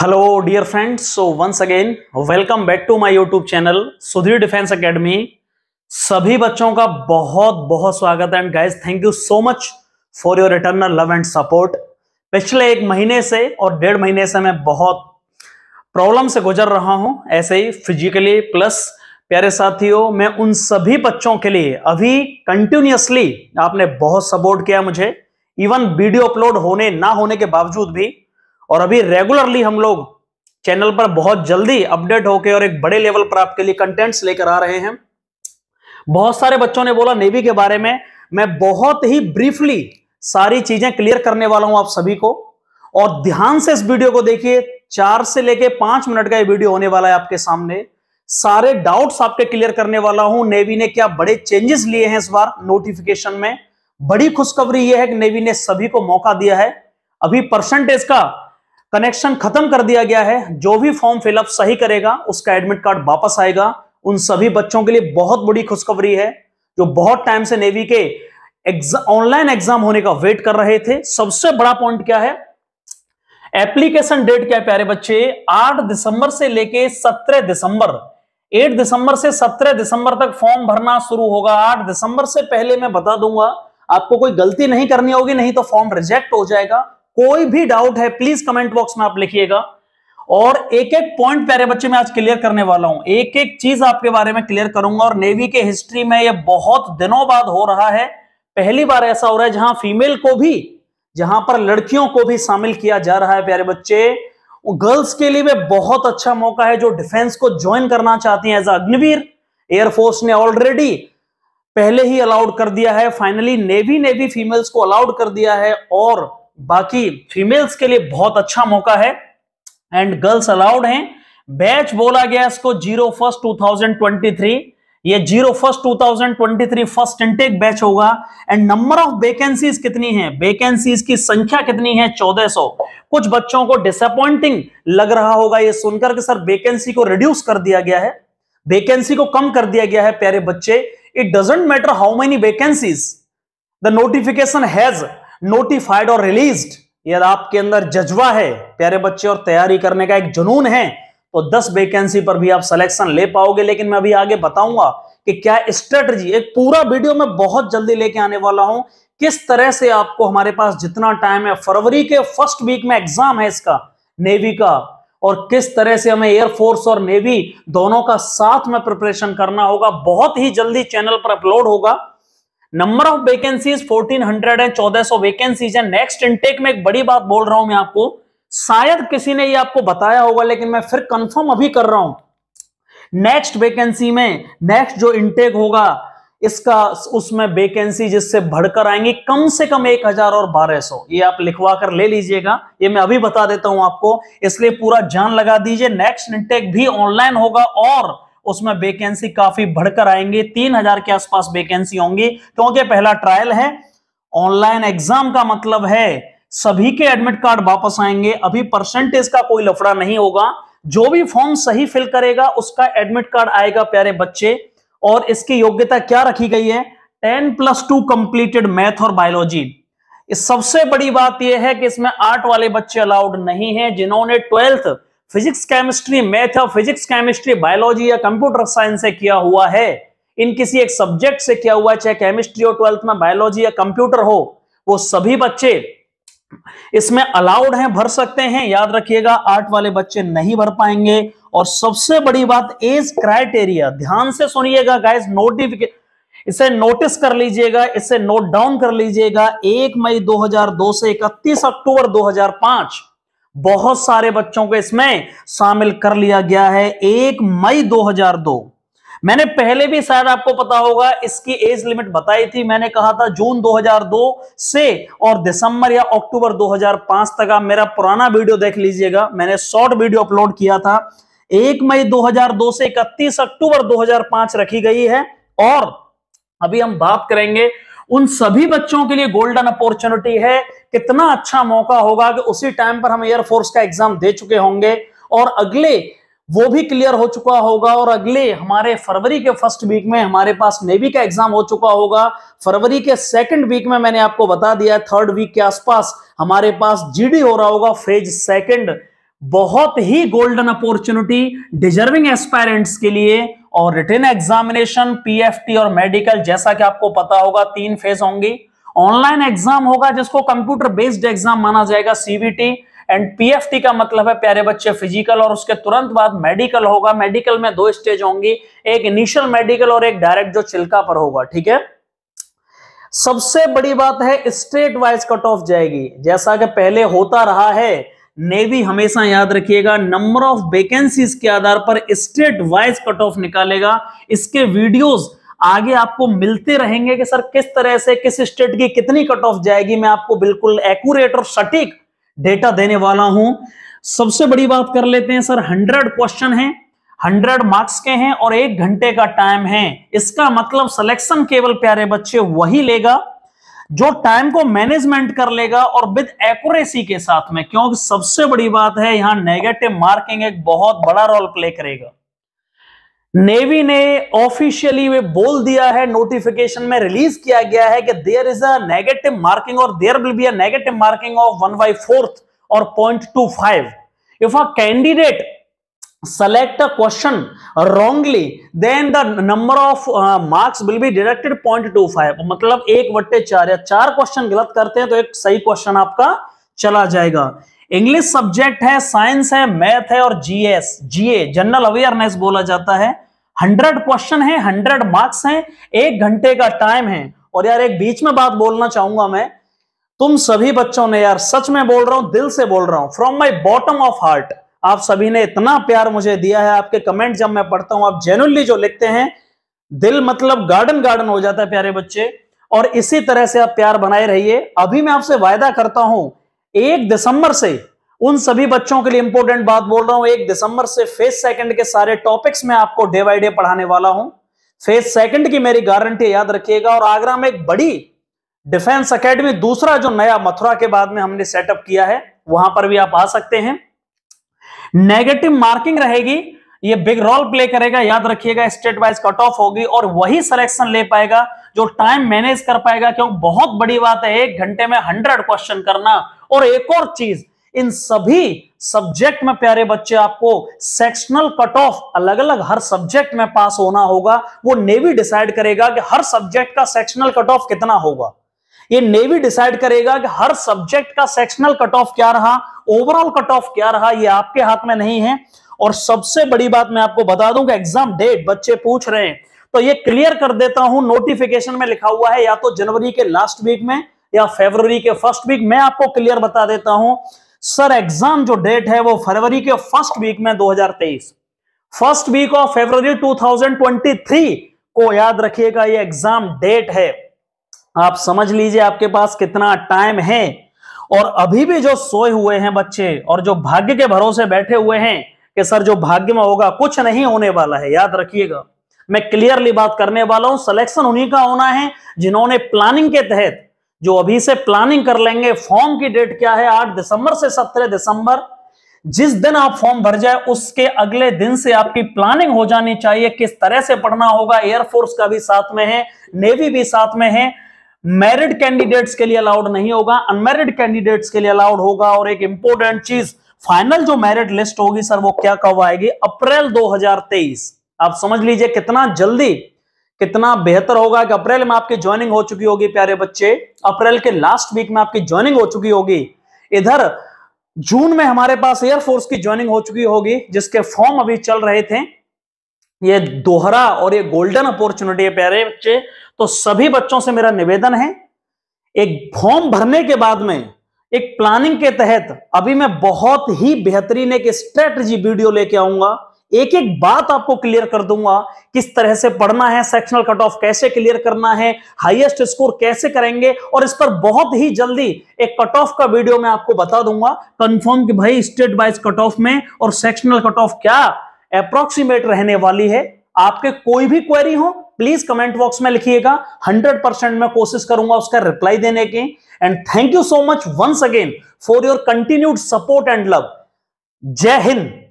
hello dear friends so once again welcome back to my YouTube channel Sudhir defence academy सभी बच्चों का बहुत बहुत स्वागत है and guys thank you so much for your eternal love and support पिछले एक महीने से और डेढ़ महीने से मैं बहुत प्रॉब्लम से गुजर रहा हूं ऐसे ही फिजिकली प्लस प्यारे साथियों मैं उन सभी बच्चों के लिए अभी कंटिन्यूसली आपने बहुत सपोर्ट किया मुझे इवन वीडियो अपलोड होने ना होने के बावजूद भी और अभी रेगुलरली हम लोग चैनल पर बहुत जल्दी अपडेट होकर और एक बड़े लेवल पर आपके लिए कंटेंट्स लेकर आ रहे हैं बहुत सारे बच्चों ने बोला नेवी के बारे में मैं बहुत ही ब्रीफली सारी चीजें क्लियर करने वाला हूं आप सभी को और ध्यान से इस वीडियो को देखिए चार से लेके पांच मिनट का ये वीडियो होने वाला है आपके सामने सारे डाउट्स आपके क्लियर करने वाला हूं नेवी ने क्या बड़े चेंजेस लिए हैं इस बार नोटिफिकेशन में बड़ी खुशखबरी यह है कि नेवी ने सभी को मौका दिया है अभी परसेंटेज का कनेक्शन खत्म कर दिया गया है जो भी फॉर्म फिलअप सही करेगा उसका एडमिट कार्ड वापस आएगा उन सभी बच्चों के लिए बहुत बड़ी खुशखबरी है जो बहुत टाइम से नेवी के ऑनलाइन एग्जाम होने का वेट कर रहे थे सबसे बड़ा पॉइंट क्या है एप्लीकेशन डेट क्या है प्यारे बच्चे 8 दिसंबर से लेके 17 दिसंबर 8 दिसंबर से 17 दिसंबर तक फॉर्म भरना शुरू होगा 8 दिसंबर से पहले मैं बता दूंगा आपको कोई गलती नहीं करनी होगी नहीं तो फॉर्म रिजेक्ट हो जाएगा कोई भी डाउट है प्लीज कमेंट बॉक्स में आप लिखिएगा और एक एक पॉइंट प्यारे बच्चे मैं आज क्लियर करने वाला हूं एक एक चीज आपके बारे में क्लियर करूंगा और नेवी के हिस्ट्री में यह बहुत दिनों बाद हो रहा है पहली बार ऐसा हो रहा है जहां फीमेल को भी जहां पर लड़कियों को भी शामिल किया जा रहा है प्यारे बच्चे गर्ल्स के लिए भी बहुत अच्छा मौका है जो डिफेंस को ज्वाइन करना चाहती हैं एज अग्निवीर एयरफोर्स ने ऑलरेडी पहले ही अलाउड कर दिया है फाइनली नेवी ने भी फीमेल्स को अलाउड कर दिया है और बाकी फीमेल्स के लिए बहुत अच्छा मौका है एंड गर्ल्स अलाउड हैं बैच बोला गया इसको जीरो फर्स्ट 2023 ये zero first 2023 first intake batch होगा एंड नंबर ऑफ वेकेंसीज कितनी है वेकेंसीज की संख्या कितनी है 1400 कुछ बच्चों को डिसअपॉइंटिंग लग रहा होगा ये सुनकर के सर वेकेंसी को रिड्यूस कर दिया गया है वेकेंसी को कम कर दिया गया है प्यारे बच्चे it doesn't matter how many vacancies the notification has notified और रिलीज्ड यदि आपके अंदर जज्बा है प्यारे बच्चे और तैयारी करने का एक जुनून है तो 10 वैकेंसी पर भी आप सिलेक्शन ले पाओगे लेकिन मैं अभी आगे बताऊंगा कि क्या स्ट्रेटजी एक पूरा वीडियो में बहुत जल्दी लेके आने वाला हूं किस तरह से आपको हमारे पास जितना टाइम है फरवरी के फर्स्ट वीक में एग्जाम है इसका नेवी का और किस तरह से हमें एयरफोर्स और नेवी दोनों का साथ में प्रिपरेशन करना होगा बहुत ही जल्दी चैनल पर अपलोड होगा नंबर ऑफ वैकेंसीज 1400 है 1400 वैकेंसीज है नेक्स्ट इंटेक में एक बड़ी बात बोल रहा हूं मैं आपको शायद किसी ने ये आपको बताया होगा लेकिन मैं फिर कंफर्म अभी कर रहा हूं नेक्स्ट वैकेंसी में नेक्स्ट जो इंटेक होगा इसका उसमें वेकेंसी जिससे भरकर आएंगी कम से कम एक हजार और बारह सौ ये आप लिखवा कर ले लीजिएगा ये मैं अभी बता देता हूं आपको इसलिए पूरा जान लगा दीजिए नेक्स्ट इंटेक भी ऑनलाइन होगा और उसमें वेकेंसी काफी बढ़कर आएंगे तीन हजार के आसपास वेकेंसी होंगी क्योंकि पहला ट्रायल है ऑनलाइन एग्जाम का मतलब है सभी के एडमिट कार्ड वापस आएंगे अभी परसेंटेज का कोई लफड़ा नहीं होगा जो भी फॉर्म सही फिल करेगा उसका एडमिट कार्ड आएगा प्यारे बच्चे और इसकी योग्यता क्या रखी गई है ten plus two completed math और बायोलॉजी सबसे बड़ी बात यह है कि इसमें आर्ट वाले बच्चे अलाउड नहीं है जिन्होंने ट्वेल्थ फिजिक्स केमिस्ट्री मैथ और फिजिक्स केमिस्ट्री बायोलॉजी या कंप्यूटर साइंस से किया हुआ है इन किसी एक सब्जेक्ट से किया हुआ है चाहे केमिस्ट्री हो ट्वेल्थ में बायोलॉजी या कंप्यूटर हो वो सभी बच्चे इसमें अलाउड हैं भर सकते हैं याद रखिएगा आर्ट वाले बच्चे नहीं भर पाएंगे और सबसे बड़ी बात एज क्राइटेरिया ध्यान से सुनिएगा गाइज नोटिफिकेशन इसे नोटिस कर लीजिएगा इसे नोट डाउन कर लीजिएगा एक मई 2002 से 31 अक्टूबर 2005 बहुत सारे बच्चों को इसमें शामिल कर लिया गया है एक मई 2002 मैंने पहले भी शायद आपको पता होगा इसकी एज लिमिट बताई थी मैंने कहा था जून 2002 से और दिसंबर या अक्टूबर 2005 तक आप मेरा पुराना वीडियो देख लीजिएगा मैंने शॉर्ट वीडियो अपलोड किया था एक मई 2002 से इकतीस अक्टूबर 2005 रखी गई है और अभी हम बात करेंगे उन सभी बच्चों के लिए गोल्डन अपॉर्चुनिटी है कितना अच्छा मौका होगा कि उसी टाइम पर हम एयरफोर्स का एग्जाम दे चुके होंगे और अगले वो भी क्लियर हो चुका होगा और अगले हमारे फरवरी के फर्स्ट वीक में हमारे पास नेवी का एग्जाम हो चुका होगा फरवरी के सेकंड वीक में मैंने आपको बता दिया थर्ड वीक के आसपास हमारे पास जीडी हो रहा होगा फेज सेकंड बहुत ही गोल्डन अपॉर्चुनिटी डिजर्विंग एस्पायरेंट्स के लिए और रिटर्न एग्जामिनेशन पीएफटी और मेडिकल जैसा कि आपको पता होगा तीन फेज होंगी ऑनलाइन एग्जाम होगा जिसको कंप्यूटर बेस्ड एग्जाम माना जाएगा सीबीटी एंड पीएफटी का मतलब है प्यारे बच्चे फिजिकल और उसके तुरंत बाद मेडिकल होगा मेडिकल में दो स्टेज होंगी एक इनिशियल मेडिकल और एक डायरेक्ट जो छिलका पर होगा ठीक है सबसे बड़ी बात है स्टेट वाइज कट ऑफ जाएगी जैसा कि पहले होता रहा है नेवी हमेशा याद रखिएगा नंबर ऑफ वेकेंसीज के आधार पर स्टेट वाइज कट ऑफ निकालेगा इसके वीडियोस आगे आपको मिलते रहेंगे कि सर किस तरह से किस स्टेट की कितनी कट ऑफ जाएगी मैं आपको बिल्कुल एक्यूरेट और सटीक डेटा देने वाला हूं सबसे बड़ी बात कर लेते हैं सर हंड्रेड क्वेश्चन है हंड्रेड मार्क्स के हैं और एक घंटे का टाइम है इसका मतलब सिलेक्शन केवल प्यारे बच्चे वही लेगा जो टाइम को मैनेजमेंट कर लेगा और विद एक्यूरेसी के साथ में क्योंकि सबसे बड़ी बात है यहां नेगेटिव मार्किंग एक बहुत बड़ा रोल प्ले करेगा नेवी ने ऑफिशियली वे बोल दिया है नोटिफिकेशन में रिलीज किया गया है कि there is a negative marking और there will be a negative marking of one by fourth और point two five if a candidate select a question wrongly then the number of marks will be deducted point two five मतलब एक बट्टे चार या चार question गलत करते हैं तो एक सही क्वेश्चन आपका चला जाएगा इंग्लिश सब्जेक्ट है साइंस है मैथ है और जीएस जीए जनरल अवेयरनेस बोला जाता है हंड्रेड क्वेश्चन है हंड्रेड मार्क्स हैं एक घंटे का टाइम है और यार एक बीच में बात बोलना चाहूंगा मैं तुम सभी बच्चों ने यार सच में बोल रहा हूं दिल से बोल रहा हूं from my bottom of heart आप सभी ने इतना प्यार मुझे दिया है आपके कमेंट जब मैं पढ़ता हूं आप जेनुअनली जो लिखते हैं दिल मतलब गार्डन गार्डन हो जाता है प्यारे बच्चे और इसी तरह से आप प्यार बनाए रहिए अभी मैं आपसे वायदा करता हूं एक दिसंबर से उन सभी बच्चों के लिए इंपोर्टेंट बात बोल रहा हूं एक दिसंबर से फेज सेकंड के सारे टॉपिक्स में आपको डे बाई डे पढ़ाने वाला हूं फेज सेकंड की मेरी गारंटी याद रखिएगा और आगरा में एक बड़ी डिफेंस अकेडमी दूसरा जो नया मथुरा के बाद में हमने सेटअप किया है वहां पर भी आप आ सकते हैं नेगेटिव मार्किंग रहेगी ये बिग रोल प्ले करेगा याद रखिएगा स्टेट वाइज कट ऑफ होगी और वही सिलेक्शन ले पाएगा जो टाइम मैनेज कर पाएगा क्योंकि बहुत बड़ी बात है एक घंटे में हंड्रेड क्वेश्चन करना और एक और चीज इन सभी सब्जेक्ट में प्यारे बच्चे आपको सेक्शनल कट ऑफ अलग अलग हर सब्जेक्ट में पास होना होगा वो नेवी डिसाइड करेगा कि हर सब्जेक्ट का सेक्शनल कट ऑफ कितना होगा ये नेवी डिसाइड करेगा कि हर सब्जेक्ट का सेक्शनल कट ऑफ क्या रहा ओवरऑल कट ऑफ क्या रहा ये आपके हाथ में नहीं है और सबसे बड़ी बात मैं आपको बता दूं कि एग्जाम डेट बच्चे पूछ रहे हैं तो ये क्लियर कर देता हूं नोटिफिकेशन में लिखा हुआ है या तो जनवरी के लास्ट वीक में या फरवरी के फर्स्ट वीक मैं आपको क्लियर बता देता हूं सर एग्जाम जो डेट है वो फरवरी के फर्स्ट वीक में 2023 फर्स्ट वीक ऑफ फरवरी 2023 को याद रखिएगा ये एग्जाम डेट है आप समझ लीजिए आपके पास कितना टाइम है और अभी भी जो सोए हुए हैं बच्चे और जो भाग्य के भरोसे बैठे हुए हैं कि सर जो भाग्य में होगा कुछ नहीं होने वाला है याद रखिएगा मैं क्लियरली बात करने वाला हूं सिलेक्शन उन्हीं का होना है जिन्होंने प्लानिंग के तहत जो अभी से प्लानिंग कर लेंगे फॉर्म की डेट क्या है आठ दिसंबर से सत्रह दिसंबर जिस दिन आप फॉर्म भर जाए उसके अगले दिन से आपकी प्लानिंग हो जानी चाहिए किस तरह से पढ़ना होगा एयरफोर्स का भी साथ में है नेवी भी साथ में है मैरिड कैंडिडेट्स के लिए अलाउड नहीं होगा अनमेरिड कैंडिडेट्स के लिए अलाउड होगा और एक इंपॉर्टेंट चीज फाइनल जो मैरिट लिस्ट होगी सर वो क्या कब आएगी अप्रैल 2023 आप समझ लीजिए कितना जल्दी कितना बेहतर होगा कि अप्रैल में आपकी ज्वाइनिंग हो चुकी होगी प्यारे बच्चे अप्रैल के लास्ट वीक में आपकी ज्वाइनिंग हो चुकी होगी इधर जून में हमारे पास एयरफोर्स की ज्वाइनिंग हो चुकी होगी जिसके फॉर्म अभी चल रहे थे ये दोहरा और ये गोल्डन अपॉर्चुनिटी है प्यारे बच्चे तो सभी बच्चों से मेरा निवेदन है एक फॉर्म भरने के बाद में एक प्लानिंग के तहत अभी मैं बहुत ही बेहतरीन एक स्ट्रेटजी वीडियो लेके आऊंगा एक एक बात आपको क्लियर कर दूंगा किस तरह से पढ़ना है सेक्शनल कट ऑफ कैसे क्लियर करना है हाईएस्ट स्कोर कैसे करेंगे और इस पर बहुत ही जल्दी एक कट ऑफ का वीडियो मैं आपको बता दूंगा कंफर्म कि भाई स्टेट वाइज कट ऑफ में और सेक्शनल कट ऑफ क्या अप्रोक्सीमेट रहने वाली है आपके कोई भी क्वेरी हो प्लीज कमेंट बॉक्स में लिखिएगा 100 परसेंट मैं कोशिश करूंगा उसका रिप्लाई देने की and thank you so much once again for your continued support and love Jai Hind